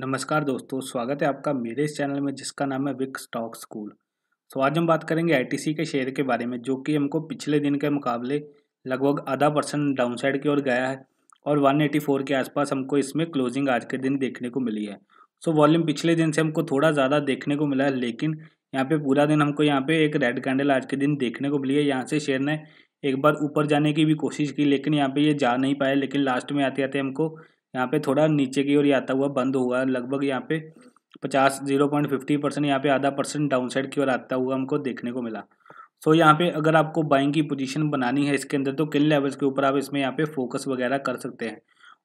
नमस्कार दोस्तों स्वागत है आपका मेरे इस चैनल में जिसका नाम है विक स्टॉक स्कूल तो आज हम बात करेंगे आईटीसी के शेयर के बारे में जो कि हमको पिछले दिन के मुकाबले लगभग आधा परसेंट डाउनसाइड की ओर गया है और 184 के आसपास हमको इसमें क्लोजिंग आज के दिन देखने को मिली है सो तो वॉल्यूम पिछले दिन से हमको थोड़ा ज़्यादा देखने को मिला है लेकिन यहाँ पे पूरा दिन हमको यहाँ पे एक रेड कैंडल आज के दिन देखने को मिली है यहाँ से शेयर ने एक बार ऊपर जाने की भी कोशिश की लेकिन यहाँ पे ये जा नहीं पाया लेकिन लास्ट में आते आते हमको यहाँ पे थोड़ा नीचे की ओर आता हुआ बंद हुआ लगभग यहाँ पे पचास जीरो पॉइंट फिफ्टी परसेंट यहाँ पे आधा परसेंट डाउन साइड की ओर आता हुआ हमको देखने को मिला सो so, यहाँ पे अगर आपको बाइंग की पोजीशन बनानी है इसके अंदर तो किन लेवल्स के ऊपर आप इसमें यहाँ पे फोकस वगैरह कर सकते हैं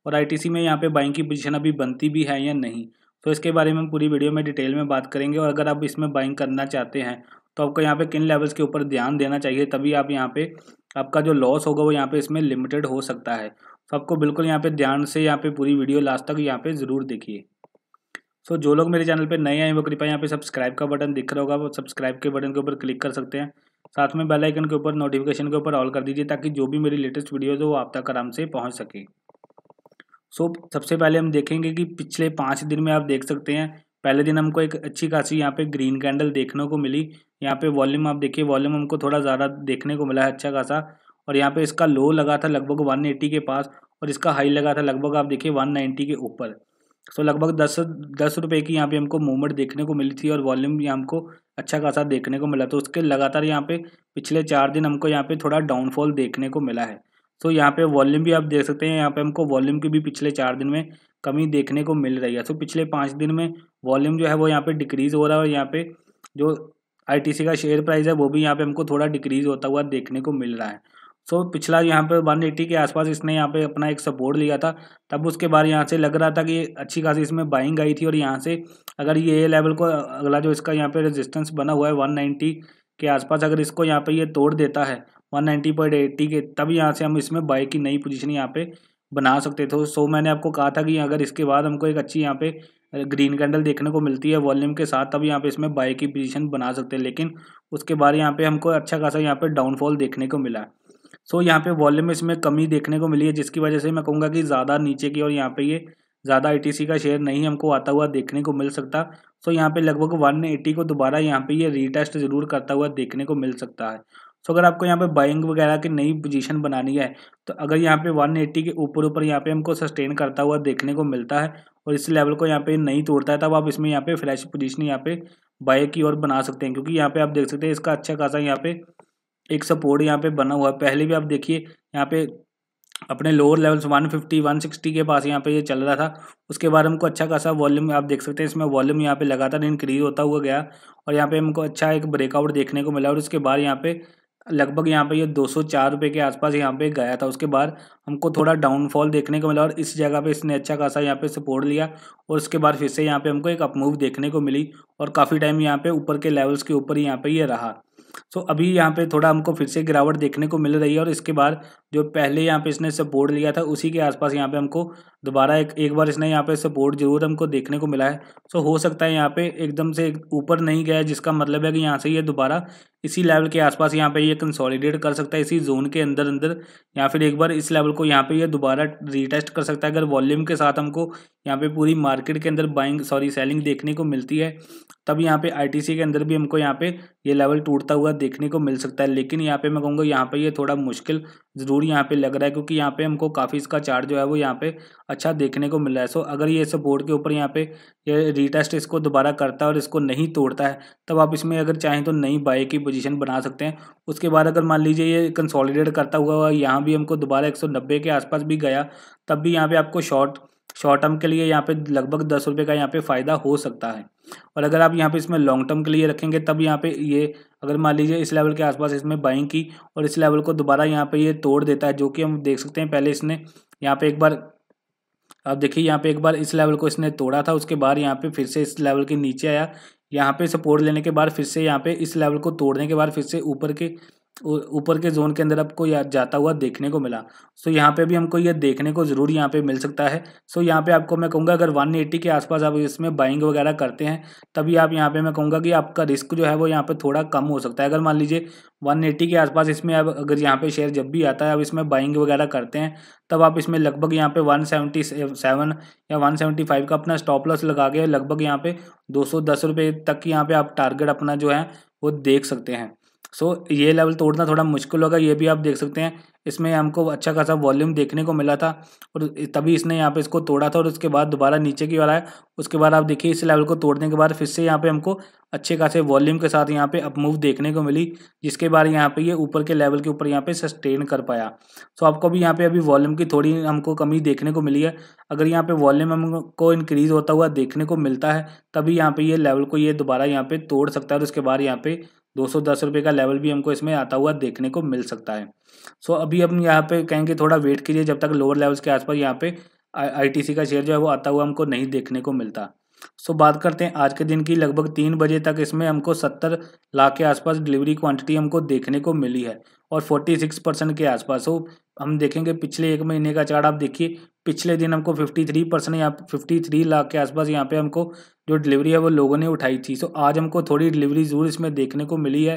और आईटीसी में यहाँ पे बाइंग की पोजीशन अभी बनती भी है या नहीं तो इसके बारे में हम पूरी वीडियो में डिटेल में बात करेंगे और अगर आप इसमें बाइंग करना चाहते हैं तो आपको यहाँ पे किन लेवल्स के ऊपर ध्यान देना चाहिए तभी आप यहाँ पे आपका जो लॉस होगा वो यहाँ पे इसमें लिमिटेड हो सकता है तो आपको बिल्कुल यहाँ पे ध्यान से यहाँ पे पूरी वीडियो लास्ट तक यहाँ पे ज़रूर देखिए सो so, जो लोग मेरे चैनल पे नए आए वो कृपया यहाँ पे सब्सक्राइब का बटन दिख रहा होगा वो सब्सक्राइब के बटन के ऊपर क्लिक कर सकते हैं साथ में बेल आइकन के ऊपर नोटिफिकेशन के ऊपर ऑल कर दीजिए ताकि जो भी मेरी लेटेस्ट वीडियोज़ है वो आप तक आराम से पहुँच सके सो so, सबसे पहले हम देखेंगे कि पिछले पाँच दिन में आप देख सकते हैं पहले दिन हमको एक अच्छी खासी यहाँ पे ग्रीन कैंडल देखने को मिली यहाँ पे वॉल्यूम आप देखिए वॉल्यूम हमको थोड़ा ज़्यादा देखने को मिला है अच्छा खासा और यहाँ पे इसका लो लगा था लगभग 180 के पास और इसका हाई लगा था लगभग आप देखिए 190 के ऊपर सो लगभग दस दस रुपये की यहाँ पे हमको मूवमेंट देखने को मिली थी और वॉल्यूम भी हमको अच्छा खासा देखने को मिला तो उसके लगातार यहाँ पे पिछले चार दिन हमको यहाँ पे थोड़ा डाउनफॉल देखने को मिला है सो यहाँ पे वॉल्यूम भी आप देख सकते हैं यहाँ पे हमको वॉल्यूम की भी पिछले चार दिन में कमी देखने को मिल रही है सो पिछले पाँच दिन में वॉल्यूम जो है वो यहाँ पर डिक्रीज़ हो रहा है और यहाँ पर जो आई का शेयर प्राइस है वो भी यहाँ पर हमको थोड़ा डिक्रीज़ होता हुआ देखने को मिल रहा है सो so, पिछला यहाँ पे 180 के आसपास इसने यहाँ पे अपना एक सपोर्ट लिया था तब उसके बाद यहाँ से लग रहा था कि अच्छी खासी इसमें बाइंग आई थी और यहाँ से अगर ये लेवल को अगला जो इसका यहाँ पे रेजिस्टेंस बना हुआ है 190 के आसपास अगर इसको यहाँ पे ये तोड़ देता है 190.80 के तब यहाँ से हम इसमें बाई की नई पोजिशन यहाँ पर बना सकते थे सो so, मैंने आपको कहा था कि अगर इसके बाद हमको एक अच्छी यहाँ पर ग्रीन कैंडल देखने को मिलती है वॉल्यूम के साथ तब यहाँ पर इसमें बाई की पोजिशन बना सकते हैं लेकिन उसके बाद यहाँ पे हमको अच्छा खासा यहाँ पर डाउनफॉल देखने को मिला है सो यहाँ पे वॉल्यूम में इसमें कमी देखने को मिली है जिसकी वजह से मैं कहूँगा कि ज़्यादा नीचे की और यहाँ पे ये ज़्यादा आईटीसी का शेयर नहीं हमको आता हुआ देखने को मिल सकता सो यहाँ पे लगभग 180 को दोबारा यहाँ पे ये रीटेस्ट ज़रूर करता हुआ देखने को मिल सकता है सो अगर आपको यहाँ पे बाइंग वगैरह की नई पोजीशन बनानी है तो अगर यहाँ पे वन के ऊपर ऊपर यहाँ पे हमको सस्टेन करता हुआ देखने को मिलता है और इस लेवल को यहाँ पे नहीं तोड़ता है तब आप इसमें यहाँ पे फ्रेश पोजीशन यहाँ पे बाय की ओर बना सकते हैं क्योंकि यहाँ पे आप देख सकते हैं इसका अच्छा खासा यहाँ पे एक सपोर्ट यहाँ पे बना हुआ है पहले भी आप देखिए यहाँ पे अपने लोअर लेवल्स 150 160 के पास यहाँ पे ये चल रहा था उसके बाद हमको अच्छा खासा वॉल्यूम आप देख सकते हैं इसमें वॉल्यूम यहाँ पे लगातार इंक्रीज होता हुआ गया और यहाँ पे हमको अच्छा एक ब्रेकआउट देखने को मिला और उसके बाद यहाँ पे लगभग यहाँ पे ये दो सौ के आसपास यहाँ पे गया था उसके बाद हमको थोड़ा डाउनफॉल देखने को मिला और इस जगह पे इसने अच्छा खासा यहाँ पे सपोर्ट लिया और उसके बाद फिर से यहाँ पे हमको एक अपमूव देखने को मिली और काफ़ी टाइम यहाँ पे ऊपर के लेवल्स के ऊपर यहाँ पे ये रहा सो अभी यहाँ पे थोड़ा हमको फिर से गिरावट देखने को मिल रही है और इसके बाद जो पहले यहाँ पे इसने सपोर्ट लिया था उसी के आसपास यहाँ पे हमको दोबारा एक एक बार इसने यहाँ पे सपोर्ट जरूर हमको देखने को मिला है सो हो सकता है यहाँ पे एकदम से ऊपर नहीं गया है जिसका मतलब है कि यहाँ से ये दोबारा इसी लेवल के आसपास यहाँ पे ये कंसोलिडेट कर सकता है इसी जोन के अंदर अंदर या फिर एक बार इस लेवल को यहाँ पे ये दोबारा रिटेस्ट कर सकता है अगर वॉल्यूम के साथ हमको यहाँ पे पूरी मार्केट के अंदर बाइंग सॉरी सेलिंग देखने को मिलती है तब यहाँ पे आईटीसी के अंदर भी हमको यहाँ पे ये लेवल टूटता हुआ देखने को मिल सकता है लेकिन यहाँ पे मैं कहूँगा यहाँ पे ये थोड़ा मुश्किल ज़रूर यहाँ पे लग रहा है क्योंकि यहाँ पे हमको काफ़ी इसका चार्ट जो है वो यहाँ पे अच्छा देखने को मिल रहा है सो अगर ये सपोर्ट के ऊपर यहाँ पे ये रिटेस्ट इसको दोबारा करता है और इसको नहीं तोड़ता है तब आप इसमें अगर चाहें तो नई बाय की पोजिशन बना सकते हैं उसके बाद अगर मान लीजिए ये कंसॉलीडेट करता हुआ यहाँ भी हमको दोबारा एक के आसपास भी गया तब भी यहाँ पर आपको शॉर्ट शॉर्ट टर्म के लिए यहाँ पे लगभग दस रुपये का यहाँ पे फ़ायदा हो सकता है और अगर आप यहाँ पे इसमें लॉन्ग टर्म के लिए रखेंगे तब यहाँ पे ये अगर मान लीजिए इस लेवल के आसपास इसमें बाइंग की और इस लेवल को दोबारा यहाँ पे ये तोड़ देता है जो कि हम देख सकते हैं पहले इसने यहाँ पे एक बार आप देखिए यहाँ पे एक बार इस लेवल को इसने तोड़ा था उसके बाद यहाँ पे फिर से इस लेवल के नीचे आया यहाँ पे सपोर्ट लेने के बाद फिर से यहाँ पे इस लेवल को तोड़ने के बाद फिर से ऊपर के ऊपर के जोन के अंदर आपको या जाता हुआ देखने को मिला सो यहाँ पे भी हमको ये देखने को ज़रूर यहाँ पे मिल सकता है सो यहाँ पे आपको मैं कहूँगा अगर 180 के आसपास आप इसमें बाइंग वगैरह करते हैं तभी आप यहाँ पे मैं कहूँगा कि आपका रिस्क जो है वो यहाँ पे थोड़ा कम हो सकता है अगर मान लीजिए 180 के आसपास इसमें आप अगर यहाँ पे शेयर जब भी आता है आप इसमें बाइंग वगैरह करते हैं तब आप इसमें लगभग यहाँ पे सेवन या फाइव का अपना स्टॉप लॉस लगा के लगभग यहाँ पे दो सौ तक यहाँ पे आप टारगेट अपना जो है वो देख सकते हैं सो so, ये लेवल तोड़ना थोड़ा मुश्किल होगा ये भी आप देख सकते हैं इसमें हमको अच्छा खासा वॉल्यूम देखने को मिला था और तभी इसने यहाँ पे इसको तोड़ा था और उसके बाद दोबारा नीचे की ओर आया उसके बाद आप देखिए इस लेवल को तोड़ने के बाद फिर से यहाँ पे हमको अच्छे खासे वॉल्यूम के साथ यहाँ पे अपमूव देखने को मिली जिसके बाद यहाँ पे ये ऊपर के लेवल के ऊपर यहाँ पे सस्टेन कर पाया तो आपको भी यहाँ पे अभी वॉल्यूम की थोड़ी हमको कमी देखने को मिली है अगर यहाँ पे वॉल्यूम हमको इंक्रीज होता हुआ देखने को मिलता है तभी यहाँ पे ये लेवल को ये दोबारा यहाँ पे तोड़ सकता है और उसके बाद यहाँ पे दो सौ का लेवल भी हमको इसमें आता हुआ देखने को मिल सकता है सो अभी अभी हम यहाँ पे कहेंगे थोड़ा वेट कीजिए जब तक लोअर लेवल्स के आसपास यहाँ पे आईटीसी का शेयर जो है वो आता हुआ हमको नहीं देखने को मिलता सो बात करते हैं आज के दिन की लगभग तीन बजे तक इसमें हमको सत्तर लाख के आसपास डिलीवरी क्वांटिटी हमको देखने को मिली है और फोर्टी सिक्स परसेंट के आसपास हो हम देखेंगे पिछले एक महीने का चार्ट आप देखिए पिछले दिन हमको फिफ्टी थ्री परसेंट यहाँ फिफ्टी थ्री लाख के आसपास यहाँ पे हमको जो डिलीवरी है वो लोगों ने उठाई थी सो आज हमको थोड़ी डिलीवरी जरूर इसमें देखने को मिली है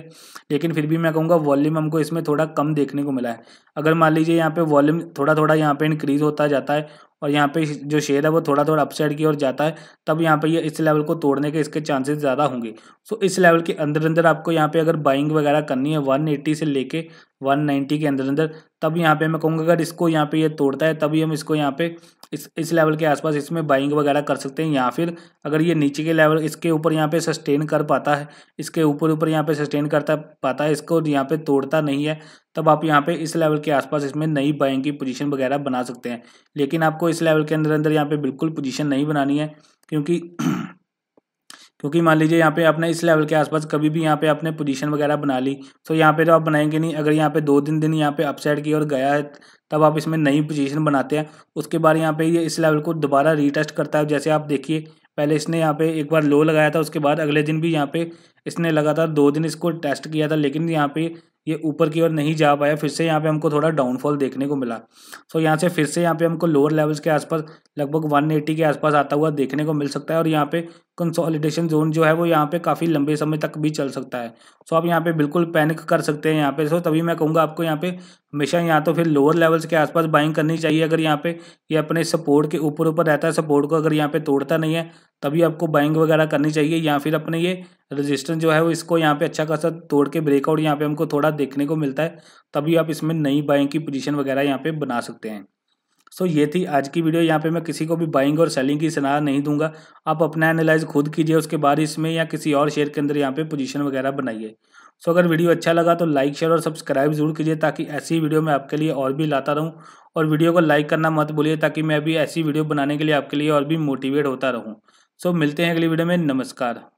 लेकिन फिर भी मैं कहूँगा वॉल्यूम हमको इसमें थोड़ा कम देखने को मिला है अगर मान लीजिए यहाँ पे वॉल्यूम थोड़ा थोड़ा यहाँ पे इंक्रीज़ होता जाता है और यहाँ पे जो शेयर है वो थोड़ा थोड़ा अपसाइड की ओर जाता है तब यहाँ पे ये इस लेवल को तोड़ने के इसके चांसेस ज़्यादा होंगे सो इस लेवल के अंदर अंदर आपको यहाँ पे अगर बाइंग वगैरह करनी है 180 से लेके 190 के अंदर अंदर तब यहाँ पे मैं कहूँगा अगर इसको यहाँ पे ये यह तोड़ता है तभी हम इसको यहाँ पे इस इस लेवल के आसपास इसमें बाइंग वगैरह कर सकते हैं या फिर अगर ये नीचे के लेवल इसके ऊपर यहाँ पे सस्टेन कर पाता है इसके ऊपर ऊपर यहाँ पे सस्टेन करता पाता है इसको यहाँ पे तोड़ता नहीं है तब आप यहाँ पे इस लेवल के आसपास इसमें नई बाइंग की पोजीशन वगैरह बना सकते हैं लेकिन आपको इस लेवल के अंदर अंदर यहाँ पे बिल्कुल पोजीशन नहीं बनानी है क्योंकि क्योंकि मान लीजिए यहाँ पे आपने इस लेवल के आसपास कभी भी यहाँ पे आपने पोजीशन वगैरह बना ली तो यहाँ पे तो आप बनाएंगे नहीं अगर यहाँ पे दो दिन दिन यहाँ पे अपसाइड की ओर गया है तब आप इसमें नई पोजीशन बनाते हैं उसके बाद यहाँ पे ये इस लेवल को दोबारा रीटेस्ट करता है जैसे आप देखिए पहले इसने यहाँ पे एक बार लो लगाया था उसके बाद अगले दिन भी यहाँ पे इसने लगातार दो दिन इसको टेस्ट किया था लेकिन यहाँ पे ये ऊपर की ओर नहीं जा पाया फिर से यहाँ पे हमको थोड़ा डाउनफॉल देखने को मिला सो so, यहाँ से फिर से यहाँ पे हमको लोअर लेवल्स के आसपास लगभग 180 के आसपास आता हुआ देखने को मिल सकता है और यहाँ पे कंसोलिडेशन जोन जो है वो यहाँ पे काफ़ी लंबे समय तक भी चल सकता है सो आप यहाँ पे बिल्कुल पैनिक कर सकते हैं यहाँ पे सो तभी मैं कहूँगा आपको यहाँ पे हमेशा यहाँ तो फिर लोअर लेवल्स के आसपास बाइंग करनी चाहिए अगर यहाँ पे ये यह अपने सपोर्ट के ऊपर ऊपर रहता है सपोर्ट को अगर यहाँ पे तोड़ता नहीं है तभी आपको बाइंग वगैरह करनी चाहिए या फिर अपने ये रजिस्टेंस जो है वो इसको यहाँ पे अच्छा खासा तोड़ के ब्रेकआउट यहाँ पे हमको थोड़ा देखने को मिलता है तभी आप इसमें नई बाइंग की पोजिशन वगैरह यहाँ पे बना सकते हैं सो ये थी आज की वीडियो यहाँ पे मैं किसी को भी बाइंग और सेलिंग की सलाह नहीं दूंगा आप अपना एनालाइज खुद कीजिए उसके बाद इसमें या किसी और शेयर के अंदर यहाँ पे पोजीशन वगैरह बनाइए सो अगर वीडियो अच्छा लगा तो लाइक शेयर और सब्सक्राइब जरूर कीजिए ताकि ऐसी वीडियो मैं आपके लिए और भी लाता रहूँ और वीडियो को लाइक करना मत भूलिए ताकि मैं भी ऐसी वीडियो बनाने के लिए आपके लिए और भी मोटिवेट होता रहूँ सो मिलते हैं अगली वीडियो में नमस्कार